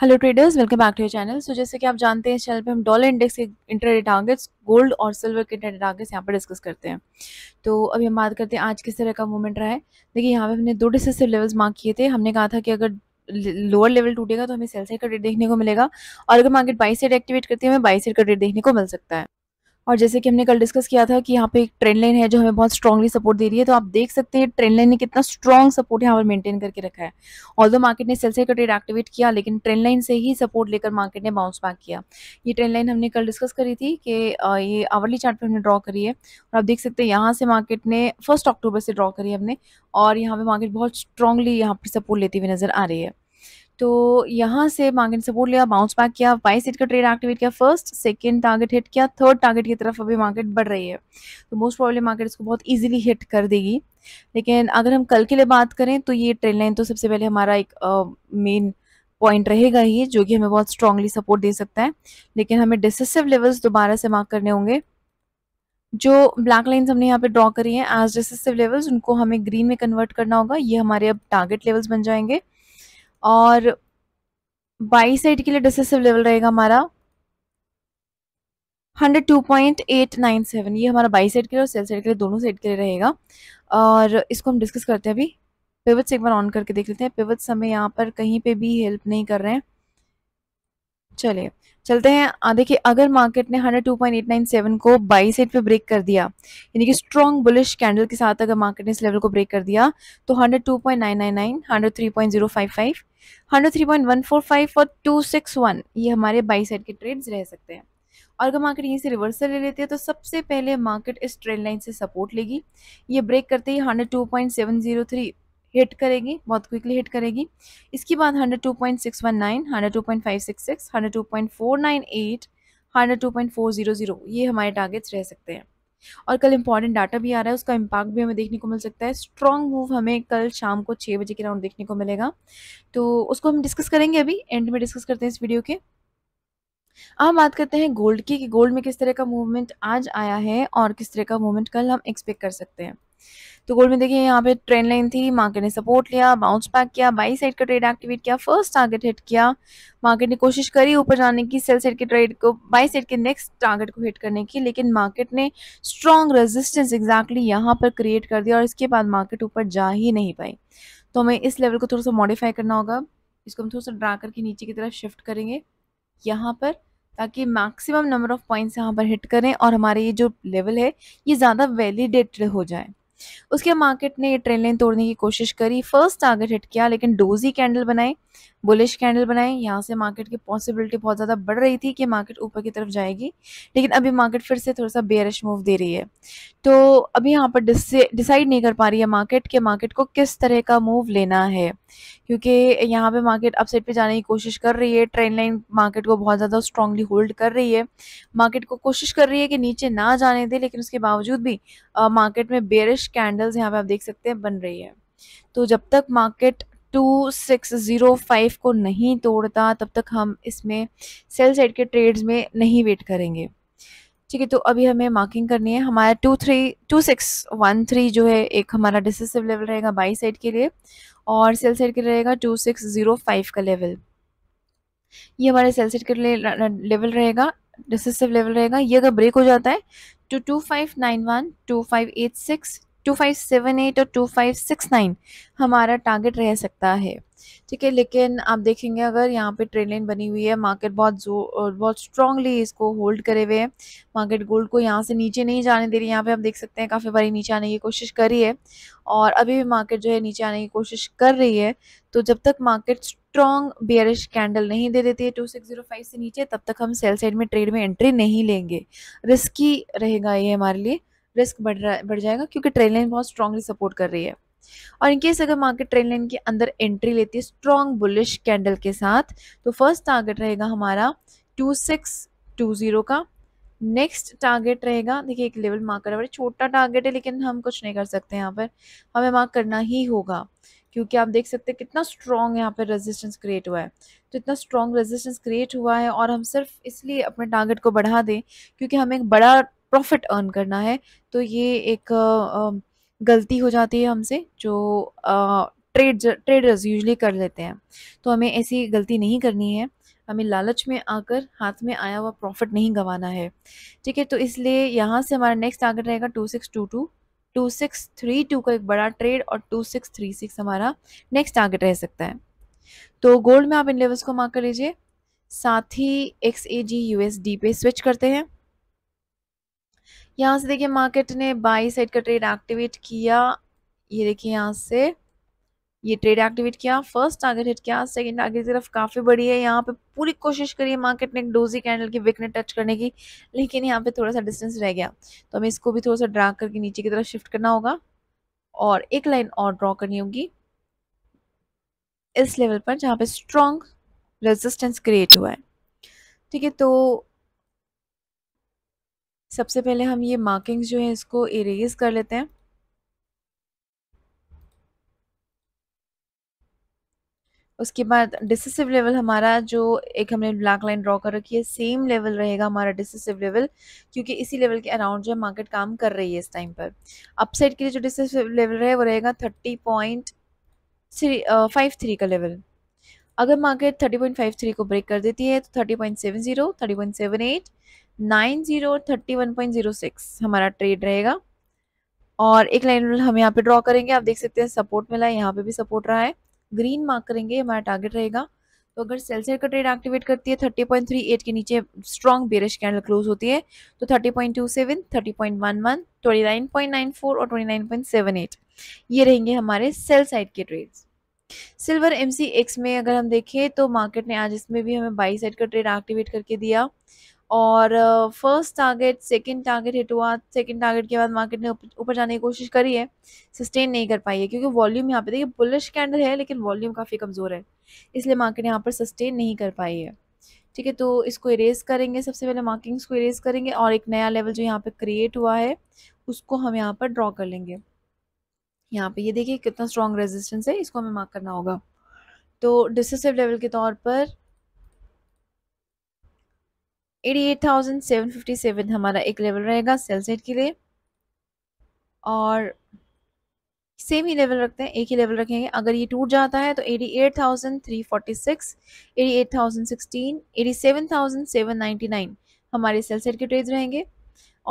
Hello traders welcome back to your channel so जैसे कि आप जानते हैं इस चैनल पे हम डॉलर इंडेक्स के इंटरडे टारगेट्स गोल्ड और सिल्वर के इंटरडे टारगेट्स यहाँ पर डिस्कस करते हैं तो अभी हम बात करते हैं आज किस तरह का मूवमेंट रहा है देखिए यहाँ पे हमने दो डिसेसिव लेवल्स मार्क किए थे हमने कहा था कि अगर लोअर लेवल टूटेगा तो हमें सेल साइड का रेट देखने को मिलेगा और अगर मार्केट बाई साइड एक्टिवेट करती है हमें बाई साइड का रेट देखने को मिल सकता है और जैसे कि हमने कल डिस्कस किया था कि यहाँ पे एक ट्रेंड लाइन है जो हमें बहुत स्ट्रांगली सपोर्ट दे रही है तो आप देख सकते हैं ट्रेंड लाइन ने कितना स्ट्रॉन्ग सपोर्ट यहाँ पर मेंटेन करके रखा है ऑल मार्केट ने सेल से ट्रेड एक्टिवेट किया लेकिन ट्रेंड लाइन से ही सपोर्ट लेकर मार्केट ने बाउंस बैक किया ये ट्रेंड लाइन हमने कल डिस्कस करी थी कि ये आवरली चार्ट हमने ड्रॉ करी है और आप देख सकते हैं यहाँ से मार्केट ने फर्स्ट अक्टूबर से ड्रॉ करी है हमने और यहाँ पे मार्केट बहुत स्ट्रांगली यहाँ पर सपोर्ट लेती हुई नजर आ रही है तो यहाँ से मार्केट सपोर्ट लिया बाउंस बैक किया बाई सीट का ट्रेड एक्टिवेट किया फर्स्ट सेकेंड टारगेट हिट किया थर्ड टारगेट की तरफ अभी मार्केट बढ़ रही है तो मोस्ट प्रॉब्लम मार्केट इसको बहुत ईजिली हिट कर देगी लेकिन अगर हम कल के लिए बात करें तो ये ट्रेंड लाइन तो सबसे पहले हमारा एक मेन uh, पॉइंट रहेगा ही जो कि हमें बहुत स्ट्रांगली सपोर्ट दे सकता है लेकिन हमें डिसेसिव लेवल्स दोबारा से मार्क करने होंगे जो ब्लैक लाइन्स हमने यहाँ पे ड्रॉ करी हैं एज डिसेसिव लेवल्स उनको हमें ग्रीन में कन्वर्ट करना होगा ये हमारे अब टारगेट लेवल्स बन जाएंगे और बाई साइड के लिए डिसेसिव लेवल रहेगा हमारा 102.897 ये हमारा बाई साइड के लिए और सेल साइड के लिए दोनों साइड के लिए रहेगा और इसको हम डिस्कस करते हैं अभी पिवट्स एक बार ऑन करके देख लेते हैं पिवट्स हमें यहाँ पर कहीं पे भी हेल्प नहीं कर रहे हैं चलिए चलते हैं देखिए अगर मार्केट ने 102.897 को बाई साइड पे ब्रेक कर दिया यानी कि स्ट्रॉन्ग बुलिश कैंडल के साथ अगर मार्केट ने इस लेवल को ब्रेक कर दिया तो 102.999, 103.055, 103.145 और 261 ये हमारे बाई साइड के ट्रेड्स रह सकते हैं और अगर मार्केट यहीं से रिवर्सल ले लेती है तो सबसे पहले मार्केट इस ट्रेंड लाइन से सपोर्ट लेगी ये ब्रेक करते ही हंड्रेड हिट करेगी बहुत क्विकली हिट करेगी इसके बाद hundred two point six one nine hundred two point five six six hundred two point four nine eight hundred two point four zero zero ये हमारे टारगेट्स रह सकते हैं और कल इंपॉर्टेंट डाटा भी आ रहा है उसका इम्पैक्ट भी हमें देखने को मिल सकता है स्ट्रॉन्ग मूव हमें कल शाम को छः बजे के राउंड देखने को मिलेगा तो उसको हम डिस्कस करेंगे अभी एंड में डिस्कस करते हैं इस वीडियो के अब बात करते हैं गोल्ड की कि गोल्ड में किस तरह का मूवमेंट आज आया है और किस तरह का मूवमेंट कल हम एक्सपेक्ट कर सकते हैं तो गोल्ड में देखिए यहाँ पे ट्रेन लाइन थी मार्केट ने सपोर्ट लिया बाउंस बैक किया बाई साइड का ट्रेड एक्टिवेट किया फर्स्ट टारगेट हिट किया मार्केट ने कोशिश करी ऊपर जाने की सेल साइड के ट्रेड को बाई साइड के नेक्स्ट टारगेट को हिट करने की लेकिन मार्केट ने स्ट्रॉन्ग रेजिस्टेंस एग्जैक्टली यहाँ पर क्रिएट कर दिया और इसके बाद मार्केट ऊपर जा ही नहीं पाई तो हमें इस लेवल को थोड़ा सा मॉडिफाई करना होगा इसको हम थोड़ा सा ड्रा करके नीचे की तरफ शिफ्ट करेंगे यहाँ पर ताकि मैक्सिमम नंबर ऑफ पॉइंट्स यहाँ पर हिट करें और हमारे ये जो लेवल है ये ज़्यादा वैलिडेटेड हो जाए उसके मार्केट ने ये ट्रेन लाइन तोड़ने की कोशिश करी फर्स्ट टारगेट हिट किया लेकिन डोजी कैंडल बनाए बुलिश कैंडल बनाए यहाँ से मार्केट की पॉसिबिलिटी बहुत ज़्यादा बढ़ रही थी कि मार्केट ऊपर की तरफ जाएगी लेकिन अभी मार्केट फिर से थोड़ा सा बेरिश मूव दे रही है तो अभी यहाँ पर डिसाइड नहीं कर पा रही है मार्केट कि मार्केट को किस तरह का मूव लेना है क्योंकि यहाँ पे मार्केट अपसाइड पे जाने की कोशिश कर रही है ट्रेंड लाइन मार्केट को बहुत ज़्यादा स्ट्रांगली होल्ड कर रही है मार्केट को कोशिश कर रही है कि नीचे ना जाने दे लेकिन उसके बावजूद भी मार्केट में बेरिश कैंडल्स यहाँ पे आप देख सकते हैं बन रही है तो जब तक market two six zero five को नहीं तोड़ता तब तक हम इसमें सेल साइड के ट्रेड्स में नहीं वेट करेंगे ठीक है तो अभी हमें मार्किंग करनी है हमारा two three two six one three जो है एक हमारा डिसिसिव लेवल रहेगा बाई साइड के लिए और सेल साइड के लिए रहेगा टू सिक्स ज़ीरो फाइव का लेवल ये हमारे सेल साइड के लिए लेवल रहेगा डिसिसिव लेवल रहेगा ये अगर ब्रेक हो जाता है two two five nine one two five eight six two five seven eight और टू फाइव सिक्स नाइन हमारा टारगेट रह सकता है ठीक है लेकिन आप देखेंगे अगर यहाँ पे ट्रेड लाइन बनी हुई है मार्केट बहुत जोर बहुत स्ट्रांगली इसको होल्ड करे हुए है मार्केट गोल्ड को यहाँ से नीचे नहीं जाने दे रही यहाँ पे आप देख सकते हैं काफ़ी बारी नीचे आने की कोशिश कर रही है और अभी भी मार्केट जो है नीचे आने की कोशिश कर रही है तो जब तक मार्केट स्ट्रॉन्ग बियरिश कैंडल नहीं दे देती है टू सिक्स जीरो फाइव से नीचे तब तक हम सेल साइड में ट्रेड में एंट्री नहीं लेंगे रिस्की रहेगा ये हमारे लिए रिस्क बढ़ रहा बढ़ जाएगा क्योंकि ट्रेन लाइन बहुत स्ट्रांगली सपोर्ट कर रही है और इनकेस अगर मार्केट ट्रेन लाइन के अंदर एंट्री लेती है स्ट्रॉन्ग बुलिश कैंडल के साथ तो फर्स्ट टारगेट रहेगा हमारा टू सिक्स टू ज़ीरो का नेक्स्ट टारगेट रहेगा देखिए एक लेवल मार्क करा बड़ा छोटा टारगेट है लेकिन हम कुछ नहीं कर सकते यहाँ पर हमें मार्क करना ही होगा क्योंकि आप देख सकते हैं कितना स्ट्रॉन्ग यहाँ पर रेजिस्टेंस क्रिएट हुआ है तो इतना स्ट्रॉन्ग रेजिस्टेंस क्रिएट हुआ है और हम सिर्फ इसलिए अपने टारगेट को बढ़ा दें क्योंकि हमें एक बड़ा प्रॉफिट अर्न करना है तो ये एक गलती हो जाती है हमसे जो ट्रेड ट्रेडर्स यूजली कर लेते हैं तो हमें ऐसी गलती नहीं करनी है हमें लालच में आकर हाथ में आया हुआ प्रॉफिट नहीं गंवाना है ठीक है तो इसलिए यहाँ से हमारा नेक्स्ट टारगेट रहेगा two six two two two six three two का एक बड़ा ट्रेड और टू सिक्स थ्री सिक्स हमारा नेक्स्ट टारगेट रह सकता है तो गोल्ड में आप इन लेवल्स को मार्क कर लीजिए साथ ही X A G U S D पे स्विच करते हैं यहाँ से देखिए मार्केट ने बाई साइड का ट्रेड एक्टिवेट किया ये देखिए यहाँ से ये ट्रेड एक्टिवेट किया फर्स्ट टारगेट हिट किया सेकंड टारगेट की तरफ काफ़ी बड़ी है यहाँ पे पूरी कोशिश करी है मार्केट ने एक डोजी कैंडल की विकनेट टच करने की लेकिन यहाँ पे थोड़ा सा डिस्टेंस रह गया तो हमें इसको भी थोड़ा सा ड्रा करके नीचे की तरफ शिफ्ट करना होगा और एक लाइन और ड्रॉ करनी होगी इस लेवल पर जहाँ पे स्ट्रॉन्ग रेजिस्टेंस क्रिएट हुआ है ठीक है तो सबसे पहले हम ये मार्किंग्स जो है इसको इरेज कर लेते हैं उसके बाद डिसिसिव लेवल हमारा जो एक हमने ब्लैक लाइन ड्रॉ कर रखी है सेम लेवल रहेगा हमारा डिसिसिव लेवल क्योंकि इसी लेवल के अराउंड जो है मार्केट काम कर रही है इस टाइम पर अपसाइड के लिए जो डिसिसिव लेवल रहे वो रहेगा थर्टी पॉइंट फाइव थ्री का लेवल अगर market thirty point five three को ब्रेक कर देती है तो thirty point seven zero thirty point seven eight nine zero thirty one point zero six हमारा ट्रेड रहेगा और एक लाइन रूल हम यहाँ पे ड्रॉ करेंगे आप देख सकते हैं सपोर्ट मिला है यहाँ पे भी सपोर्ट रहा है ग्रीन मार्क करेंगे हमारा टारगेट रहेगा तो अगर सेल सेल का ट्रेड एक्टिवेट करती है 30.38 के नीचे स्ट्रॉन्ग बेरिश कैंडल क्लोज होती है तो 30.27, 30.11, 29.94 और 29.78 ये रहेंगे हमारे सेल साइड के ट्रेड सिल्वर एम में अगर हम देखें तो मार्केट ने आज इसमें भी हमें बाई साइड का ट्रेड एक्टिवेट करके दिया और first target second target hit हुआ सेकंड टारगेट के बाद मार्केट ने ऊपर जाने की कोशिश करी है सस्टेन नहीं कर पाई है क्योंकि वॉल्यूम यहाँ पे देखिए बुलिश कैंडल है लेकिन वॉल्यूम काफ़ी कमज़ोर है इसलिए मार्केट यहाँ पर सस्टेन नहीं कर पाई है ठीक है तो इसको इरेज करेंगे सबसे पहले मार्किंग्स को इरेज करेंगे और एक नया लेवल जो यहाँ पर क्रिएट हुआ है उसको हम यहाँ पर ड्रॉ कर लेंगे यहाँ पर ये देखिए कितना स्ट्रॉन्ग रेजिस्टेंस है इसको हमें मार्क करना होगा तो डिसेसिव लेवल के तौर पर 88,757 हमारा एक लेवल रहेगा सेल सेट के लिए और सेम ही लेवल रखते हैं एक ही लेवल रखेंगे अगर ये टूट जाता है तो 88,346, 88,016, 87,799 हमारे सेल सेट के ट्रेड रहेंगे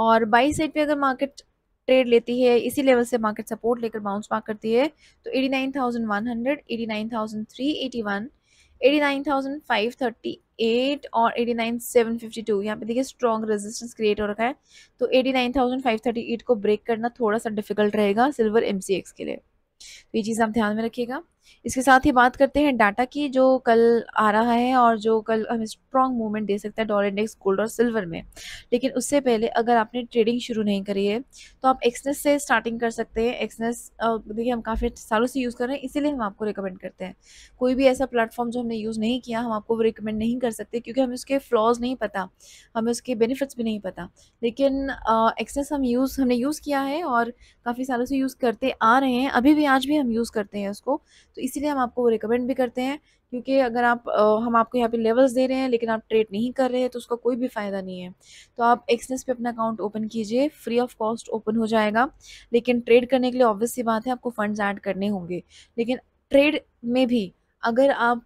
और बाई साइड पे अगर मार्केट ट्रेड लेती है इसी लेवल से मार्केट सपोर्ट लेकर बाउंस बैक करती है तो 89,100, 89,381, 89,530, एट और eighty nine seven fifty two यहाँ पे देखिए स्ट्रॉन्ग रेजिस्टेंस क्रिएट हो रखा है तो eighty nine thousand five thirty eight को ब्रेक करना थोड़ा सा डिफिकल्ट रहेगा सिल्वर एम के लिए तो ये चीज़ आप ध्यान में रखिएगा इसके साथ ही बात करते हैं डाटा की जो कल आ रहा है और जो कल हमें स्ट्रॉन्ग मूवमेंट दे सकता है डॉलर इंडेक्स गोल्ड और सिल्वर में लेकिन उससे पहले अगर आपने ट्रेडिंग शुरू नहीं करी है तो आप एक्सनेस से स्टार्टिंग कर सकते हैं एक्सनेस देखिए हम काफ़ी सालों से यूज़ कर रहे हैं इसीलिए हम आपको रिकमेंड करते हैं कोई भी ऐसा प्लेटफॉर्म जो हमने यूज़ नहीं किया हम आपको रिकमेंड नहीं कर सकते क्योंकि हमें उसके फ्लॉज नहीं पता हमें उसके बेनिफिट्स भी नहीं पता लेकिन एक्सनेस हम यूज़ हमने यूज़ किया है और काफ़ी सालों से यूज़ करते आ रहे हैं अभी भी आज भी हम यूज़ करते हैं उसको तो इसीलिए हम आपको वो रिकमेंड भी करते हैं क्योंकि अगर आप हम आपको यहाँ पे लेवल्स दे रहे हैं लेकिन आप ट्रेड नहीं कर रहे हैं तो उसका कोई भी फ़ायदा नहीं है तो आप एक्सनेस पे अपना अकाउंट ओपन कीजिए फ्री ऑफ कॉस्ट ओपन हो जाएगा लेकिन ट्रेड करने के लिए ऑब्वियस सी बात है आपको फंड्स ऐड करने होंगे लेकिन ट्रेड में भी अगर आप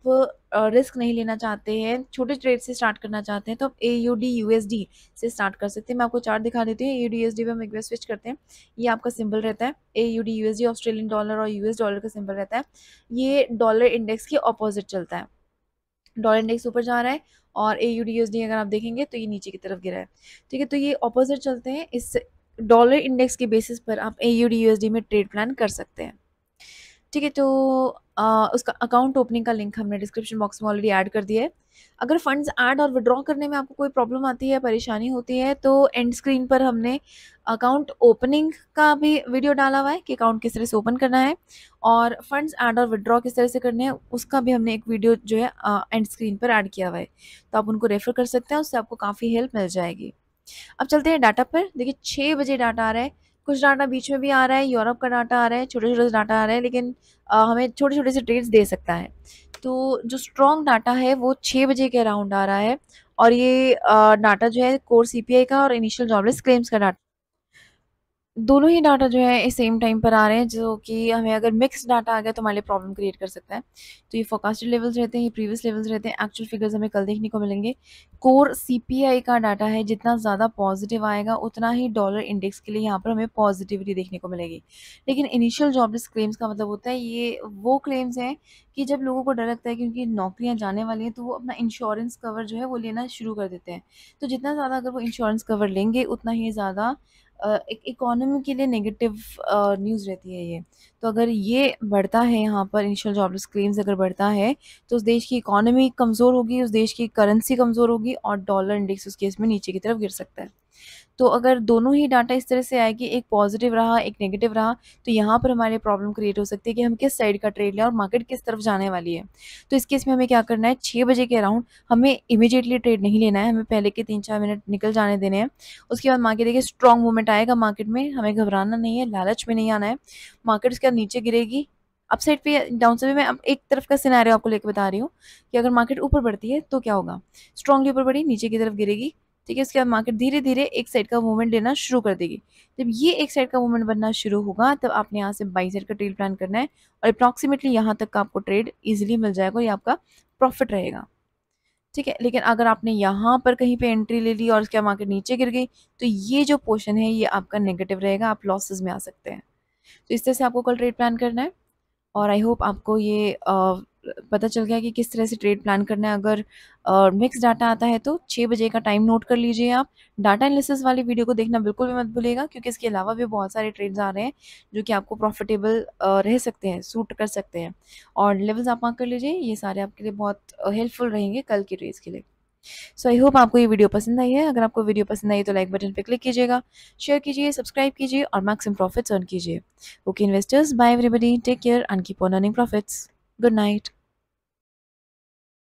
रिस्क नहीं लेना चाहते हैं छोटे ट्रेड से स्टार्ट करना चाहते हैं तो आप A U D U S D से स्टार्ट कर सकते हैं मैं आपको चार्ट दिखा देती हूँ A U D S D पर हम एक बार स्विच करते हैं ये आपका सिंबल रहता है A U D U S D Australian dollar और यू एस डॉलर का सिंबल रहता है ये डॉलर इंडेक्स के अपोजिट चलता है डॉलर इंडेक्स ऊपर जा रहा है और A U D U S D अगर आप देखेंगे तो ये नीचे की तरफ गिरा है ठीक है तो ये अपोजिट चलते हैं इस डॉलर इंडेक्स के बेसिस पर आप A U D U S D में ट्रेड प्लान कर सकते हैं ठीक है तो आ, उसका अकाउंट ओपनिंग का लिंक हमने डिस्क्रिप्शन बॉक्स में ऑलरेडी ऐड कर दिया है अगर फंड्स ऐड और विड्रॉ करने में आपको कोई प्रॉब्लम आती है परेशानी होती है तो एंड स्क्रीन पर हमने अकाउंट ओपनिंग का भी वीडियो डाला हुआ है कि अकाउंट किस तरह से ओपन करना है और फंड्स ऐड और विड्रॉ किस तरह से करने हैं उसका भी हमने एक वीडियो जो है एंड स्क्रीन पर ऐड किया हुआ है तो आप उनको रेफ़र कर सकते हैं उससे आपको काफ़ी हेल्प मिल जाएगी अब चलते हैं डाटा पर देखिए छः बजे डाटा आ रहा है कुछ डाटा बीच में भी आ रहा है यूरोप का डाटा आ रहा है छोटे छोटे से डाटा आ रहा है लेकिन आ, हमें छोटे छोटे से ट्रेड्स दे सकता है तो जो स्ट्रॉन्ग डाटा है वो छः बजे के अराउंड आ रहा है और ये डाटा जो है कोर सीपीआई का और इनिशियल जॉबलेस क्लेम्स का डाटा दोनों ही डाटा जो है इस सेम टाइम पर आ रहे हैं जो कि हमें अगर मिक्स डाटा आ गया तो हमारे लिए प्रॉब्लम क्रिएट कर सकता है तो ये फोकास्टेड लेवल्स रहते हैं ये प्रीवियस लेवल्स रहते हैं एक्चुअल फिगर्स हमें कल देखने को मिलेंगे कोर सीपीआई का डाटा है जितना ज़्यादा पॉजिटिव आएगा उतना ही डॉलर इंडेक्स के लिए यहाँ पर हमें पॉजिटिविटी देखने को मिलेगी लेकिन इनिशियल जॉबलेस क्लेम्स का मतलब होता है ये वो क्लेम्स हैं कि जब लोगों को डर लगता है कि उनकी नौकरियाँ जाने वाली हैं तो वो अपना इंश्योरेंस कवर जो है वो लेना शुरू कर देते हैं तो जितना ज़्यादा अगर वो इंश्योरेंस कवर लेंगे उतना ही ज़्यादा एक इकोनॉमी के लिए नेगेटिव न्यूज़ रहती है ये तो अगर ये बढ़ता है यहाँ पर इनिशियल जॉबलेस क्लेम्स अगर बढ़ता है तो उस देश की इकोनॉमी कमज़ोर होगी उस देश की करेंसी कमज़ोर होगी और डॉलर इंडेक्स उस केस में नीचे की तरफ गिर सकता है तो अगर दोनों ही डाटा इस तरह से आए कि एक पॉजिटिव रहा एक नेगेटिव रहा तो यहाँ पर हमारे प्रॉब्लम क्रिएट हो सकती है कि हम किस साइड का ट्रेड लें और मार्केट किस तरफ जाने वाली है तो इस केस में हमें क्या करना है छः बजे के अराउंड हमें इमिजिएटली ट्रेड नहीं लेना है हमें पहले के तीन चार मिनट निकल जाने देने हैं उसके बाद मार्केट देखिए स्ट्रॉन्ग मूवमेंट आएगा मार्केट में हमें घबराना नहीं है लालच में नहीं आना है मार्केट उसके बाद नीचे गिरेगी अपसाइड पे डाउन साइड में अब एक तरफ का सिनारी आपको लेकर बता रही हूँ कि अगर मार्केट ऊपर बढ़ती है तो क्या होगा स्ट्रॉन्गली ऊपर बढ़ी नीचे की तरफ गिरेगी ठीक है इसके बाद मार्केट धीरे धीरे एक साइड का मूवमेंट लेना शुरू कर देगी जब ये एक साइड का मूवमेंट बनना शुरू होगा तब आपने यहाँ से बाई साइड का ट्रेड प्लान करना है और अप्रॉक्सीमेटली यहाँ तक का आपको ट्रेड ईजिली मिल जाएगा ये आपका प्रॉफिट रहेगा ठीक है लेकिन अगर आपने यहाँ पर कहीं पे एंट्री ले ली और उसके मार्केट नीचे गिर गई तो ये जो पोर्शन है ये आपका नेगेटिव रहेगा आप लॉसेस में आ सकते हैं तो इस तरह से आपको कल ट्रेड प्लान करना है और आई होप आपको ये पता चल गया कि किस तरह से ट्रेड प्लान करना है अगर मिक्स डाटा आता है तो छः बजे का टाइम नोट कर लीजिए आप डाटा एनालिसिस वाली वीडियो को देखना बिल्कुल भी मत भूलेगा क्योंकि इसके अलावा भी बहुत सारे ट्रेड्स आ रहे हैं जो कि आपको प्रॉफिटेबल रह सकते हैं सूट कर सकते हैं और लेवल्स आप मांग कर लीजिए ये सारे आपके लिए बहुत हेल्पफुल रहेंगे कल की ट्रेड्स के लिए सो आई होप आपको ये वीडियो पसंद आई है अगर आपको वीडियो पसंद आई तो लाइक बटन पर क्लिक कीजिएगा शेयर कीजिए सब्सक्राइब कीजिए और मैक्सिमम प्रॉफिट्स अर्न कीजिए okay investors bye everybody take care and keep on earning profits Good night.